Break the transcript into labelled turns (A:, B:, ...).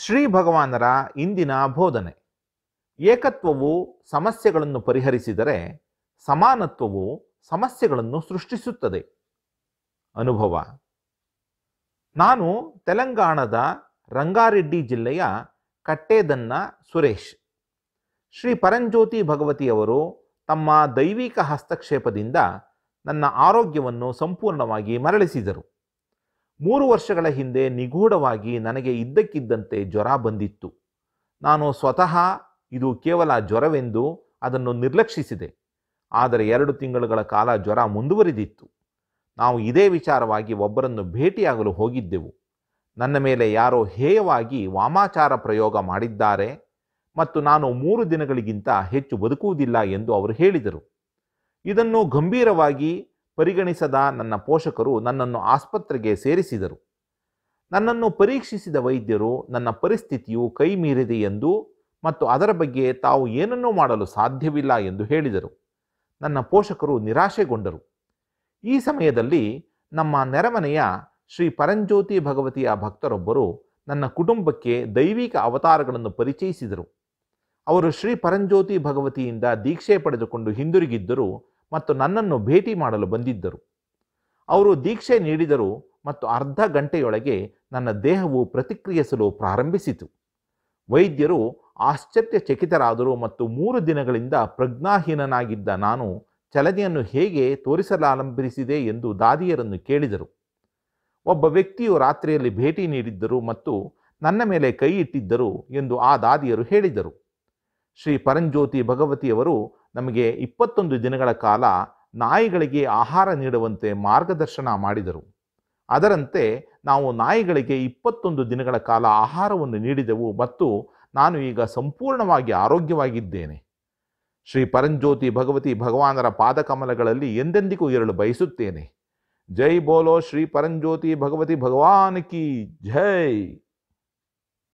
A: ಶ್ರೀ ಭಗವಾನರ ಇಂದಿನ ಬೋಧನೆ ಏಕತ್ವವು ಸಮಸ್ಯೆಗಳನ್ನು ಪರಿಹರಿಸಿದರೆ ಸಮಾನತ್ವವು ಸಮಸ್ಯೆಗಳನ್ನು ಸೃಷ್ಟಿಸುತ್ತದೆ ಅನುಭವ ನಾನು ತೆಲಂಗಾಣದ ರಂಗಾರೆಡ್ಡಿ ಜಿಲ್ಲೆಯ ಕಟ್ಟೇದನ್ನ ಸುರೇಶ್ ಶ್ರೀ ಪರಂಜ್ಯೋತಿ ಭಗವತಿಯವರು ತಮ್ಮ ದೈವಿಕ ಹಸ್ತಕ್ಷೇಪದಿಂದ ನನ್ನ ಆರೋಗ್ಯವನ್ನು ಸಂಪೂರ್ಣವಾಗಿ ಮರಳಿಸಿದರು ಮೂರು ವರ್ಷಗಳ ಹಿಂದೆ ನಿಗೂಢವಾಗಿ ನನಗೆ ಇದ್ದಕ್ಕಿದ್ದಂತೆ ಜ್ವರ ಬಂದಿತ್ತು ನಾನು ಸ್ವತಃ ಇದು ಕೇವಲ ಜ್ವರವೆಂದು ಅದನ್ನು ನಿರ್ಲಕ್ಷಿಸಿದೆ ಆದರೆ ಎರಡು ತಿಂಗಳುಗಳ ಕಾಲ ಜ್ವರ ಮುಂದುವರಿದಿತ್ತು ನಾವು ಇದೇ ವಿಚಾರವಾಗಿ ಒಬ್ಬರನ್ನು ಭೇಟಿಯಾಗಲು ಹೋಗಿದ್ದೆವು ನನ್ನ ಮೇಲೆ ಯಾರೋ ಹೇಯವಾಗಿ ವಾಮಾಚಾರ ಪ್ರಯೋಗ ಮಾಡಿದ್ದಾರೆ ಮತ್ತು ನಾನು ಮೂರು ದಿನಗಳಿಗಿಂತ ಹೆಚ್ಚು ಬದುಕುವುದಿಲ್ಲ ಎಂದು ಅವರು ಹೇಳಿದರು ಇದನ್ನು ಗಂಭೀರವಾಗಿ ಪರಿಗಣಿಸದ ನನ್ನ ಪೋಷಕರು ನನ್ನನ್ನು ಆಸ್ಪತ್ರೆಗೆ ಸೇರಿಸಿದರು ನನ್ನನ್ನು ಪರೀಕ್ಷಿಸಿದ ವೈದ್ಯರು ನನ್ನ ಪರಿಸ್ಥಿತಿಯು ಕೈ ಮೀರಿದೆ ಎಂದು ಮತ್ತು ಅದರ ಬಗ್ಗೆ ತಾವು ಏನನ್ನೂ ಮಾಡಲು ಸಾಧ್ಯವಿಲ್ಲ ಎಂದು ಹೇಳಿದರು ನನ್ನ ಪೋಷಕರು ನಿರಾಶೆಗೊಂಡರು ಈ ಸಮಯದಲ್ಲಿ ನಮ್ಮ ನೆರಮನೆಯ ಶ್ರೀ ಪರಂಜ್ಯೋತಿ ಭಗವತಿಯ ಭಕ್ತರೊಬ್ಬರು ನನ್ನ ಕುಟುಂಬಕ್ಕೆ ದೈವಿಕ ಅವತಾರಗಳನ್ನು ಪರಿಚಯಿಸಿದರು ಅವರು ಶ್ರೀ ಪರಂಜ್ಯೋತಿ ಭಗವತಿಯಿಂದ ದೀಕ್ಷೆ ಪಡೆದುಕೊಂಡು ಹಿಂದಿರುಗಿದ್ದರು ಮತ್ತು ನನ್ನನ್ನು ಭೇಟಿ ಮಾಡಲು ಬಂದಿದ್ದರು ಅವರು ದೀಕ್ಷೆ ನೀಡಿದರು ಮತ್ತು ಅರ್ಧ ಗಂಟೆಯೊಳಗೆ ನನ್ನ ದೇಹವು ಪ್ರತಿಕ್ರಿಯಿಸಲು ಪ್ರಾರಂಭಿಸಿತು ವೈದ್ಯರು ಆಶ್ಚರ್ಯಚಕಿತರಾದರು ಮತ್ತು ಮೂರು ದಿನಗಳಿಂದ ಪ್ರಜ್ಞಾಹೀನನಾಗಿದ್ದ ನಾನು ಚಲನೆಯನ್ನು ಹೇಗೆ ತೋರಿಸಲಾರಂಭಿಸಿದೆ ಎಂದು ದಾದಿಯರನ್ನು ಕೇಳಿದರು ಒಬ್ಬ ವ್ಯಕ್ತಿಯು ರಾತ್ರಿಯಲ್ಲಿ ಭೇಟಿ ನೀಡಿದ್ದರು ಮತ್ತು ನನ್ನ ಮೇಲೆ ಕೈ ಇಟ್ಟಿದ್ದರು ಎಂದು ಆ ದಾದಿಯರು ಹೇಳಿದರು ಶ್ರೀ ಪರಂಜ್ಯೋತಿ ಭಗವತಿಯವರು ನಮಗೆ ಇಪ್ಪತ್ತೊಂದು ದಿನಗಳ ಕಾಲ ನಾಯಿಗಳಿಗೆ ಆಹಾರ ನೀಡುವಂತೆ ಮಾರ್ಗದರ್ಶನ ಮಾಡಿದರು ಅದರಂತೆ ನಾವು ನಾಯಿಗಳಿಗೆ ಇಪ್ಪತ್ತೊಂದು ದಿನಗಳ ಕಾಲ ಆಹಾರವನ್ನು ನೀಡಿದೆವು ಮತ್ತು ನಾನು ಈಗ ಸಂಪೂರ್ಣವಾಗಿ ಆರೋಗ್ಯವಾಗಿದ್ದೇನೆ ಶ್ರೀ ಪರಂಜ್ಯೋತಿ ಭಗವತಿ ಭಗವಾನರ ಪಾದಕಮಲಗಳಲ್ಲಿ ಎಂದೆಂದಿಗೂ ಇರಲು ಬಯಸುತ್ತೇನೆ ಜೈ ಬೋಲೋ ಶ್ರೀ ಪರಂಜ್ಯೋತಿ ಭಗವತಿ ಭಗವಾನ್ ಕಿ ಜೈ